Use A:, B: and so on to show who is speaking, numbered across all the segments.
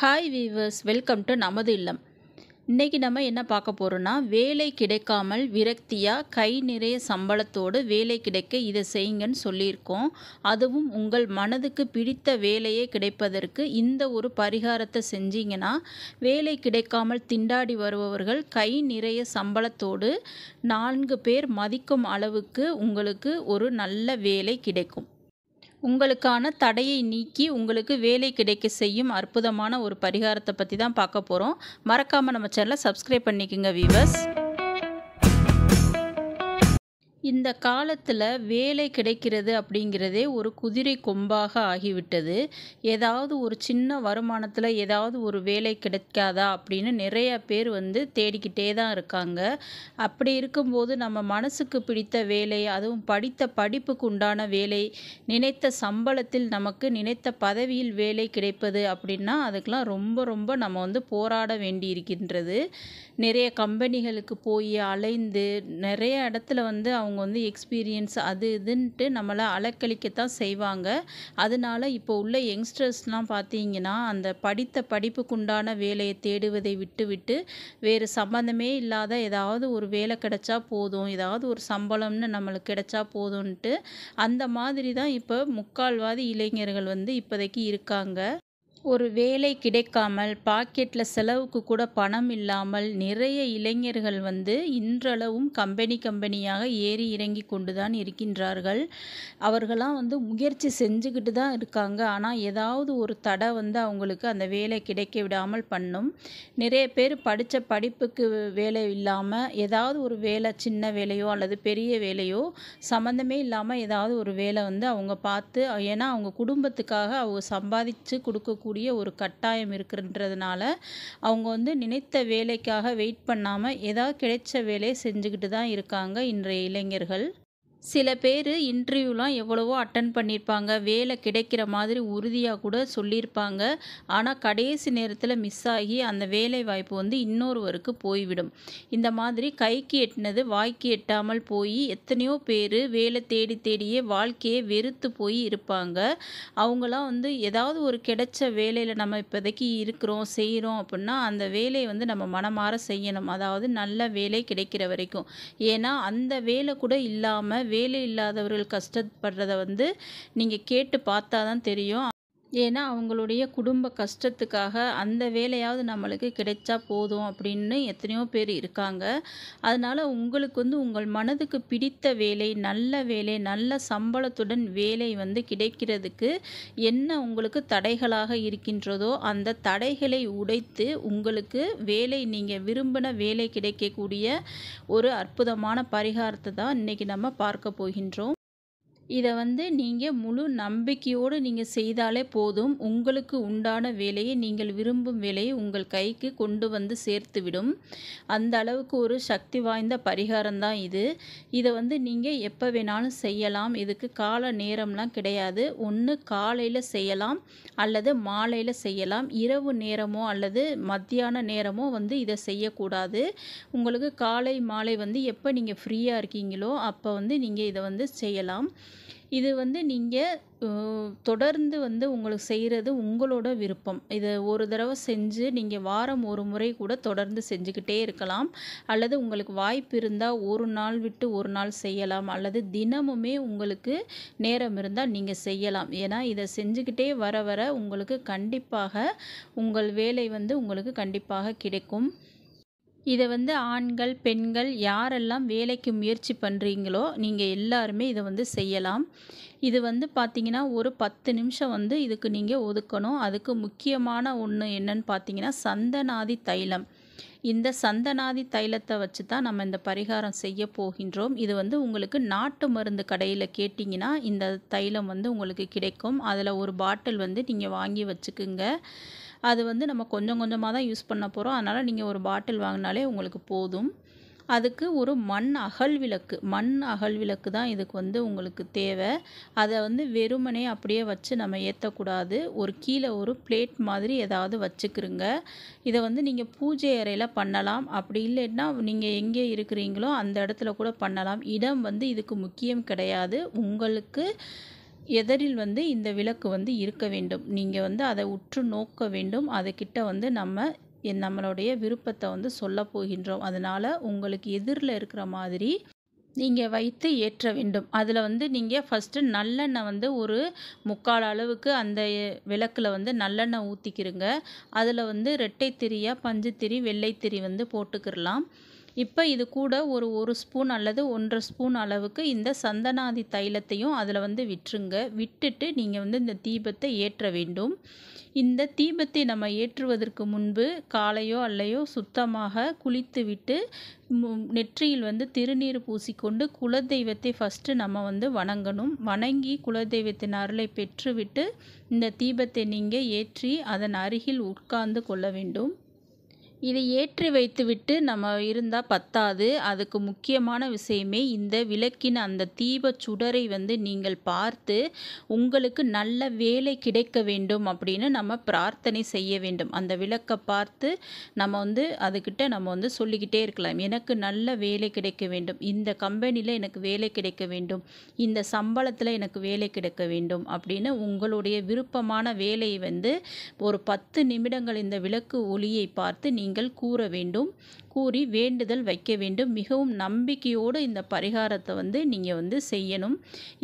A: hi viewers welcome to நமது இல்லம் இன்றைக்கி நம்ம என்ன பார்க்க போகிறோன்னா வேலை கிடைக்காமல் விரக்தியாக கை நிறைய சம்பளத்தோடு வேலை கிடைக்க இதை செய்யுங்கன்னு சொல்லியிருக்கோம் அதுவும் உங்கள் மனதுக்கு பிடித்த வேலையே கிடைப்பதற்கு இந்த ஒரு பரிகாரத்தை செஞ்சீங்கன்னா வேலை கிடைக்காமல் திண்டாடி வருபவர்கள் கை நிறைய சம்பளத்தோடு நான்கு பேர் மதிக்கும் அளவுக்கு உங்களுக்கு ஒரு நல்ல வேலை கிடைக்கும் உங்களுக்கான தடையை நீக்கி உங்களுக்கு வேலை கிடைக்க செய்யும் அற்புதமான ஒரு பரிகாரத்தை பற்றி தான் பார்க்க போகிறோம் மறக்காமல் நம்ம சேனலை சப்ஸ்கிரைப் பண்ணிக்கோங்க வீவர்ஸ் இந்த காலத்தில் வேலை கிடைக்கிறது அப்படிங்கிறதே ஒரு குதிரை கொம்பாக ஆகிவிட்டது ஏதாவது ஒரு சின்ன வருமானத்தில் ஏதாவது ஒரு வேலை கிடைக்காதா அப்படின்னு நிறைய பேர் வந்து தேடிக்கிட்டே தான் இருக்காங்க அப்படி இருக்கும்போது நம்ம மனசுக்கு பிடித்த வேலை அதுவும் படித்த படிப்புக்கு உண்டான வேலை நினைத்த சம்பளத்தில் நமக்கு நினைத்த பதவியில் வேலை கிடைப்பது அப்படின்னா அதுக்கெலாம் ரொம்ப ரொம்ப நம்ம வந்து போராட வேண்டி இருக்கின்றது நிறைய கம்பெனிகளுக்கு போய் அலைந்து நிறைய இடத்துல வந்து அவங்க அவங்க வந்து எக்ஸ்பீரியன்ஸ் அது இதுன்ட்டு நம்மளை அலக்கழிக்கத்தான் செய்வாங்க அதனால் இப்போ உள்ள யங்ஸ்டர்ஸ்லாம் பார்த்தீங்கன்னா அந்த படித்த படிப்புக்குண்டான வேலையை தேடுவதை விட்டுவிட்டு வேறு சம்பந்தமே இல்லாத ஏதாவது ஒரு வேலை கிடைச்சா போதும் ஏதாவது ஒரு சம்பளம்னு நம்மளுக்கு கிடைச்சா போதும்ன்ட்டு அந்த மாதிரி தான் இப்போ முக்கால்வாதி இளைஞர்கள் வந்து இப்போதைக்கு இருக்காங்க ஒரு வேலை கிடைக்காமல் பாக்கெட்டில் செலவுக்கு கூட பணம் இல்லாமல் நிறைய இளைஞர்கள் வந்து இன்றளவும் கம்பெனி கம்பெனியாக ஏறி இறங்கி கொண்டு தான் இருக்கின்றார்கள் அவர்களாம் வந்து முயற்சி செஞ்சுக்கிட்டு தான் இருக்காங்க ஆனால் ஏதாவது ஒரு தடை வந்து அவங்களுக்கு அந்த வேலை கிடைக்க விடாமல் பண்ணும் நிறைய பேர் படித்த படிப்புக்கு வேலை இல்லாமல் ஏதாவது ஒரு வேலை சின்ன வேலையோ அல்லது பெரிய வேலையோ சம்மந்தமே இல்லாமல் ஏதாவது ஒரு வேலை வந்து அவங்க பார்த்து ஏன்னா அவங்க குடும்பத்துக்காக அவங்க சம்பாதிச்சு கொடுக்கக்கூடிய கூடிய ஒரு கட்டாயம் இருக்குன்றதுனால அவங்க வந்து நினைத்த வேலைக்காக வெயிட் பண்ணாமல் ஏதாவது கிடைச்ச வேலையை செஞ்சுக்கிட்டு தான் இருக்காங்க இன்றைய இளைஞர்கள் சில பேர் இன்டர்வியூலாம் எவ்வளவோ அட்டன் பண்ணியிருப்பாங்க வேலை கிடைக்கிற மாதிரி உறுதியாக கூட சொல்லியிருப்பாங்க ஆனால் கடைசி நேரத்தில் மிஸ் ஆகி அந்த வேலை வாய்ப்பு வந்து இன்னொருவருக்கு போய்விடும் இந்த மாதிரி கைக்கு எட்டினது வாய்க்கு எட்டாமல் போய் எத்தனையோ பேர் வேலை தேடி தேடியே வாழ்க்கையே வெறுத்து போய் இருப்பாங்க அவங்களாம் வந்து ஏதாவது ஒரு கிடைச்ச வேலையில் நம்ம இப்போதைக்கு இருக்கிறோம் செய்கிறோம் அப்படின்னா அந்த வேலையை வந்து நம்ம மனமாற செய்யணும் அதாவது நல்ல வேலை கிடைக்கிற வரைக்கும் ஏன்னா அந்த வேலை கூட இல்லாமல் வேலை இல்லாதவர்கள் கஷ்டப்படுறத வந்து நீங்கள் கேட்டு பார்த்தா தான் தெரியும் ஏன்னா அவங்களுடைய குடும்ப கஷ்டத்துக்காக அந்த வேலையாவது நம்மளுக்கு கிடைச்சா போதும் அப்படின்னு எத்தனையோ பேர் இருக்காங்க அதனால் உங்களுக்கு வந்து உங்கள் மனதுக்கு பிடித்த வேலை நல்ல வேலை நல்ல சம்பளத்துடன் வேலை வந்து கிடைக்கிறதுக்கு என்ன உங்களுக்கு தடைகளாக இருக்கின்றதோ அந்த தடைகளை உடைத்து உங்களுக்கு வேலை நீங்கள் விரும்பின வேலை கிடைக்கக்கூடிய ஒரு அற்புதமான பரிகாரத்தை தான் இன்றைக்கி நம்ம பார்க்க போகின்றோம் இதை வந்து நீங்கள் முழு நம்பிக்கையோடு நீங்கள் செய்தாலே போதும் உங்களுக்கு உண்டான வேலையை நீங்கள் விரும்பும் வேலையை உங்கள் கைக்கு கொண்டு வந்து சேர்த்துவிடும் அந்த அளவுக்கு ஒரு சக்தி வாய்ந்த பரிகாரம் தான் இது இதை வந்து நீங்கள் எப்போ வேணாலும் செய்யலாம் இதுக்கு கால நேரம்லாம் கிடையாது ஒன்று காலையில் செய்யலாம் அல்லது மாலையில் செய்யலாம் இரவு நேரமோ அல்லது மத்தியான நேரமோ வந்து இதை செய்யக்கூடாது உங்களுக்கு காலை மாலை வந்து எப்போ நீங்கள் ஃப்ரீயாக இருக்கீங்களோ அப்போ வந்து நீங்கள் இதை வந்து செய்யலாம் இது வந்து நீங்கள் தொடர்ந்து வந்து உங்களுக்கு செய்கிறது உங்களோட விருப்பம் இதை ஒரு தடவை செஞ்சு நீங்கள் வாரம் ஒரு முறை கூட தொடர்ந்து செஞ்சுக்கிட்டே இருக்கலாம் அல்லது உங்களுக்கு வாய்ப்பு இருந்தால் ஒரு நாள் விட்டு ஒரு நாள் செய்யலாம் அல்லது தினமுமே உங்களுக்கு நேரம் இருந்தால் நீங்கள் செய்யலாம் ஏன்னா இதை செஞ்சுக்கிட்டே வர வர உங்களுக்கு கண்டிப்பாக உங்கள் வேலை வந்து உங்களுக்கு கண்டிப்பாக கிடைக்கும் இதை வந்து ஆண்கள் பெண்கள் யாரெல்லாம் வேலைக்கு முயற்சி பண்ணுறீங்களோ நீங்கள் எல்லாருமே இதை வந்து செய்யலாம் இது வந்து பார்த்திங்கன்னா ஒரு பத்து நிமிஷம் வந்து இதுக்கு நீங்கள் ஒதுக்கணும் அதுக்கு முக்கியமான ஒன்று என்னன்னு பார்த்தீங்கன்னா சந்தனாதி தைலம் இந்த சந்தனாதி தைலத்தை வச்சு தான் நம்ம இந்த பரிகாரம் செய்ய போகின்றோம் இது வந்து உங்களுக்கு நாட்டு மருந்து கடையில் கேட்டிங்கன்னா இந்த தைலம் வந்து உங்களுக்கு கிடைக்கும் அதில் ஒரு பாட்டில் வந்து நீங்கள் வாங்கி வச்சுக்குங்க அது வந்து நம்ம கொஞ்சம் கொஞ்சமாக தான் யூஸ் பண்ண போகிறோம் அதனால் நீங்கள் ஒரு பாட்டில் வாங்கினாலே உங்களுக்கு போதும் அதுக்கு ஒரு மண் அகல் விளக்கு மண் அகல் விளக்கு தான் இதுக்கு வந்து உங்களுக்கு தேவை அதை வந்து வெறுமனே அப்படியே வச்சு நம்ம ஏற்றக்கூடாது ஒரு கீழே ஒரு பிளேட் மாதிரி ஏதாவது வச்சுக்கிறோங்க இதை வந்து நீங்கள் பூஜை அறையில் பண்ணலாம் அப்படி இல்லைன்னா நீங்கள் எங்கே இருக்கிறீங்களோ அந்த இடத்துல கூட பண்ணலாம் இடம் வந்து இதுக்கு முக்கியம் கிடையாது உங்களுக்கு எதிரில் வந்து இந்த விளக்கு வந்து இருக்க வேண்டும் நீங்கள் வந்து அதை உற்று நோக்க வேண்டும் அதுக்கிட்ட வந்து நம்ம நம்மளுடைய விருப்பத்தை வந்து சொல்ல போகின்றோம் அதனால் உங்களுக்கு எதிரில் இருக்கிற மாதிரி நீங்கள் வைத்து ஏற்ற வேண்டும் அதில் வந்து நீங்கள் ஃபஸ்ட்டு நல்லெண்ணெய் வந்து ஒரு முக்கால் அளவுக்கு அந்த விளக்கில் வந்து நல்லெண்ணெய் ஊற்றிக்கிருங்க அதில் வந்து ரெட்டை திரியாக பஞ்சு திரி வெள்ளை திரி வந்து போட்டுக்கிடலாம் இப்போ இது கூட ஒரு ஒரு ஸ்பூன் அல்லது ஒன்றரை ஸ்பூன் அளவுக்கு இந்த சந்தனாதி தைலத்தையும் அதில் வந்து விட்டுருங்க விட்டுட்டு நீங்கள் வந்து இந்த தீபத்தை ஏற்ற வேண்டும் இந்த தீபத்தை நம்ம ஏற்றுவதற்கு முன்பு காலையோ அல்லையோ சுத்தமாக குளித்து விட்டு நெற்றியில் வந்து திருநீர் பூசிக்கொண்டு குலதெய்வத்தை ஃபஸ்ட்டு நம்ம வந்து வணங்கணும் வணங்கி குலதெய்வத்தின் அருளை பெற்றுவிட்டு இந்த தீபத்தை நீங்கள் ஏற்றி அதன் அருகில் உட்கார்ந்து கொள்ள வேண்டும் இதை ஏற்றி வைத்துவிட்டு நம்ம இருந்தால் பத்தாது அதுக்கு முக்கியமான விஷயமே இந்த விளக்கின் அந்த தீப சுடரை வந்து நீங்கள் பார்த்து உங்களுக்கு நல்ல வேலை கிடைக்க வேண்டும் அப்படின்னு நம்ம பிரார்த்தனை செய்ய வேண்டும் அந்த விளக்கை பார்த்து நம்ம வந்து அதுக்கிட்ட நம்ம வந்து சொல்லிக்கிட்டே இருக்கலாம் எனக்கு நல்ல வேலை கிடைக்க வேண்டும் இந்த கம்பெனியில் எனக்கு வேலை கிடைக்க வேண்டும் இந்த சம்பளத்தில் எனக்கு வேலை கிடைக்க வேண்டும் அப்படின்னு உங்களுடைய விருப்பமான வேலையை வந்து ஒரு பத்து நிமிடங்கள் இந்த விளக்கு ஒளியை பார்த்து நீங்கள் நீங்கள் கூற வேண்டும் கூறி வேண்டுதல் வைக்க வேண்டும் மிகவும் நம்பிக்கையோடு இந்த பரிகாரத்தை வந்து நீங்கள் வந்து செய்யணும்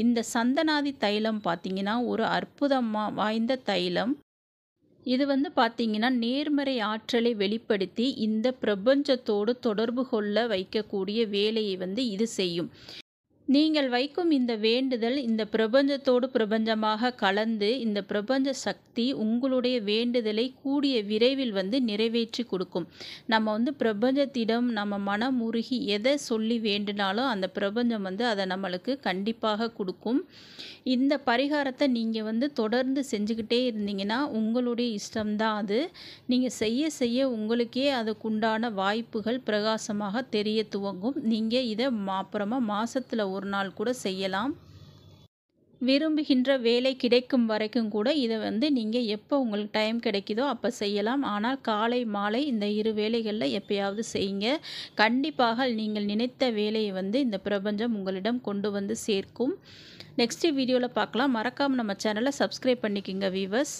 A: இந்த சந்தனாதி தைலம் பார்த்தீங்கன்னா ஒரு அற்புதமாக வாய்ந்த தைலம் இது வந்து பார்த்திங்கன்னா நேர்மறை ஆற்றலை வெளிப்படுத்தி இந்த பிரபஞ்சத்தோடு தொடர்பு கொள்ள வைக்கக்கூடிய வேலையை வந்து இது செய்யும் நீங்கள் வைக்கும் இந்த வேண்டுதல் இந்த பிரபஞ்சத்தோடு பிரபஞ்சமாக கலந்து இந்த பிரபஞ்ச சக்தி உங்களுடைய வேண்டுதலை கூடிய விரைவில் வந்து நிறைவேற்றி கொடுக்கும் நம்ம வந்து பிரபஞ்சத்திடம் நம்ம மனம் உருகி எதை சொல்லி வேண்டினாலும் அந்த பிரபஞ்சம் வந்து அதை நம்மளுக்கு கண்டிப்பாக கொடுக்கும் இந்த பரிகாரத்தை நீங்கள் வந்து தொடர்ந்து செஞ்சுக்கிட்டே இருந்தீங்கன்னா உங்களுடைய இஷ்டம்தான் அது நீங்கள் செய்ய செய்ய உங்களுக்கே அதுக்குண்டான வாய்ப்புகள் பிரகாசமாக தெரிய துவங்கும் நீங்கள் இதை அப்புறமா மாதத்தில் ஒரு நாள் கூட செய்யலாம் விரும்புகின்ற வேலை கிடைக்கும் வரைக்கும் கூட இதை வந்து நீங்கள் எப்போ உங்களுக்கு டைம் கிடைக்குதோ அப்போ செய்யலாம் ஆனால் காலை மாலை இந்த இரு வேலைகளில் எப்பயாவது செய்யுங்க கண்டிப்பாக நீங்கள் நினைத்த வேலையை வந்து இந்த பிரபஞ்சம் உங்களிடம் கொண்டு வந்து சேர்க்கும் நெக்ஸ்ட் வீடியோவில் பார்க்கலாம் மறக்காமல் நம்ம சேனலை சப்ஸ்கிரைப் பண்ணிக்கோங்க வீவர்ஸ்